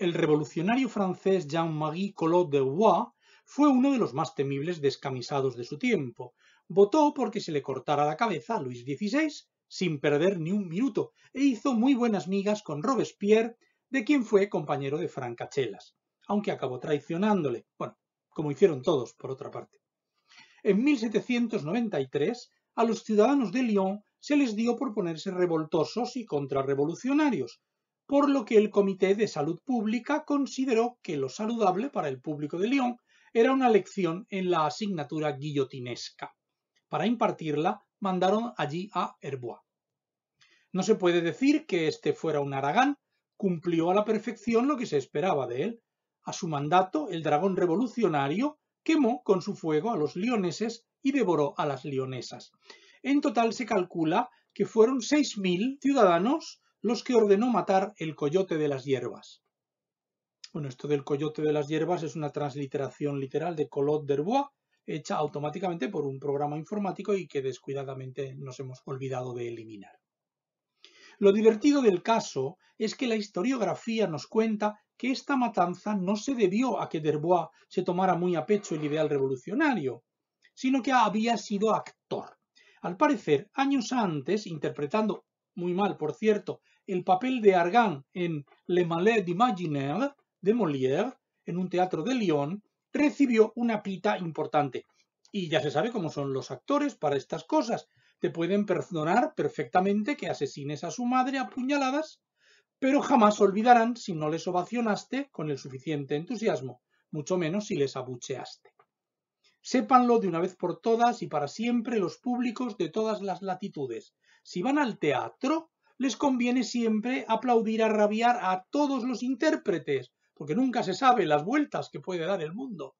el revolucionario francés Jean Marie Collot de Bois fue uno de los más temibles descamisados de su tiempo. Votó porque se le cortara la cabeza a Luis XVI sin perder ni un minuto e hizo muy buenas migas con Robespierre, de quien fue compañero de Francachelas, aunque acabó traicionándole, bueno, como hicieron todos, por otra parte. En 1793, a los ciudadanos de Lyon se les dio por ponerse revoltosos y contrarrevolucionarios, por lo que el Comité de Salud Pública consideró que lo saludable para el público de Lyon era una lección en la asignatura guillotinesca. Para impartirla, mandaron allí a Herbois. No se puede decir que este fuera un Aragán, cumplió a la perfección lo que se esperaba de él. A su mandato, el dragón revolucionario quemó con su fuego a los lioneses y devoró a las lionesas. En total se calcula que fueron 6.000 ciudadanos los que ordenó matar el coyote de las hierbas. Bueno, esto del coyote de las hierbas es una transliteración literal de Colot d'Herbois, hecha automáticamente por un programa informático y que descuidadamente nos hemos olvidado de eliminar. Lo divertido del caso es que la historiografía nos cuenta que esta matanza no se debió a que d'Herbois se tomara muy a pecho el ideal revolucionario, sino que había sido actor. Al parecer, años antes, interpretando muy mal, por cierto, el papel de Argan en Le Malais d'Imaginaire de Molière, en un teatro de Lyon, recibió una pita importante. Y ya se sabe cómo son los actores para estas cosas. Te pueden perdonar perfectamente que asesines a su madre a puñaladas, pero jamás olvidarán si no les ovacionaste con el suficiente entusiasmo, mucho menos si les abucheaste. Sépanlo de una vez por todas y para siempre los públicos de todas las latitudes. Si van al teatro, les conviene siempre aplaudir a rabiar a todos los intérpretes, porque nunca se sabe las vueltas que puede dar el mundo.